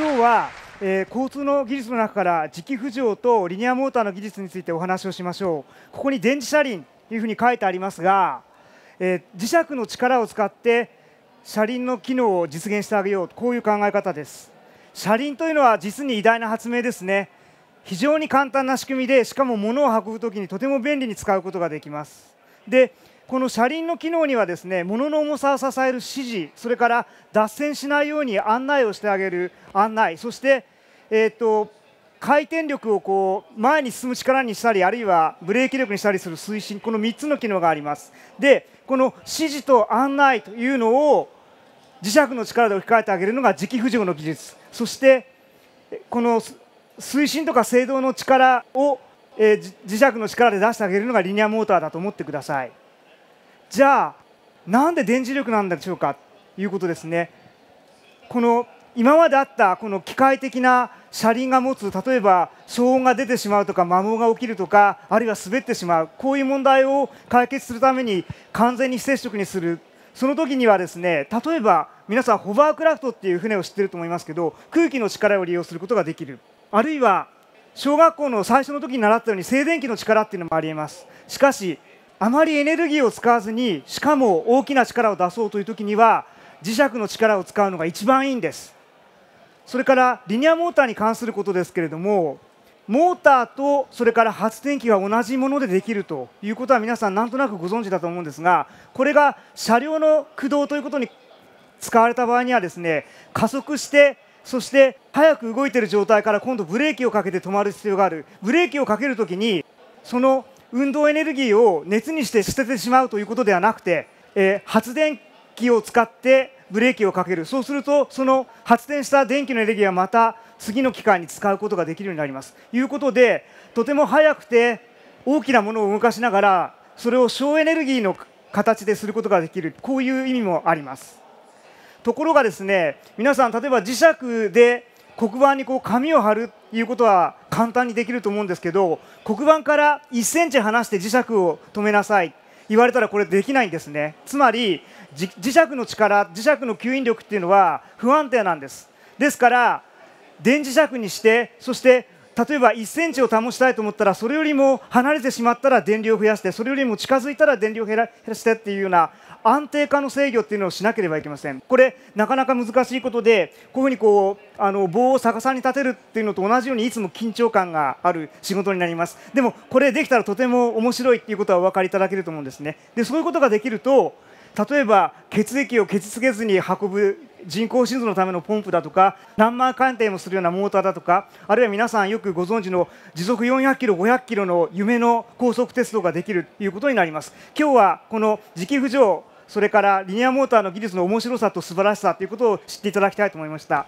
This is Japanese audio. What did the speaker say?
今日は、えー、交通の技術の中から磁気浮上とリニアモーターの技術についてお話をしましょうここに電磁車輪というふうに書いてありますが、えー、磁石の力を使って車輪の機能を実現してあげようこういう考え方です車輪というのは実に偉大な発明ですね非常に簡単な仕組みでしかも物を運ぶ時にとても便利に使うことができますでこの車輪の機能にはですね物の重さを支える指示それから脱線しないように案内をしてあげる案内そして、えーと、回転力をこう前に進む力にしたりあるいはブレーキ力にしたりする推進この3つの機能がありますでこの指示と案内というのを磁石の力で置き換えてあげるのが磁気浮上の技術そしてこの推進とか制動の力を、え磁石の力で出してあげるのがリニアモーターだと思ってください。じゃあなんで電磁力なんでしょうかということですねこの今まであったこの機械的な車輪が持つ例えば騒音が出てしまうとか摩耗が起きるとかあるいは滑ってしまうこういう問題を解決するために完全に非接触にするその時にはですね例えば皆さんホバークラフトっていう船を知ってると思いますけど空気の力を利用することができるあるいは小学校の最初の時に習ったように静電気の力っていうのもありえますしかしあまりエネルギーを使わずにしかも大きな力を出そうという時には磁石の力を使うのが一番いいんですそれからリニアモーターに関することですけれどもモーターとそれから発電機が同じものでできるということは皆さんなんとなくご存知だと思うんですがこれが車両の駆動ということに使われた場合にはですね加速してそして早く動いている状態から今度ブレーキをかけて止まる必要があるブレーキをかけるときにその運動エネルギーを熱にして捨ててしまうということではなくて、えー、発電機を使ってブレーキをかけるそうするとその発電した電気のエネルギーはまた次の機械に使うことができるようになります。ということでとても速くて大きなものを動かしながらそれを省エネルギーの形ですることができるこういう意味もあります。ところがですね皆さん例えば磁石で黒板にこう紙を貼るということは簡単にできると思うんですけど黒板から1センチ離して磁石を止めなさい言われたらこれできないんですねつまり磁石の力磁石の吸引力っていうのは不安定なんですですから電磁石にしてそして例えば1センチを保ちたいと思ったらそれよりも離れてしまったら電流を増やしてそれよりも近づいたら電流を減らしてっていうような安定化の制御っていうのをしなければいけませんこれなかなか難しいことでこういうふうにこうあの棒を逆さに立てるっていうのと同じようにいつも緊張感がある仕事になりますでもこれできたらとても面白いっていうことはお分かりいただけると思うんですねでそういうことができると例えば血液を傷つけずに運ぶ人工心臓のためのポンプだとか何万鑑定もするようなモーターだとかあるいは皆さんよくご存知の時速400キロ500キロの夢の高速鉄道ができるということになります今日はこの磁気浮上それからリニアモーターの技術の面白さと素晴らしさということを知っていただきたいと思いました。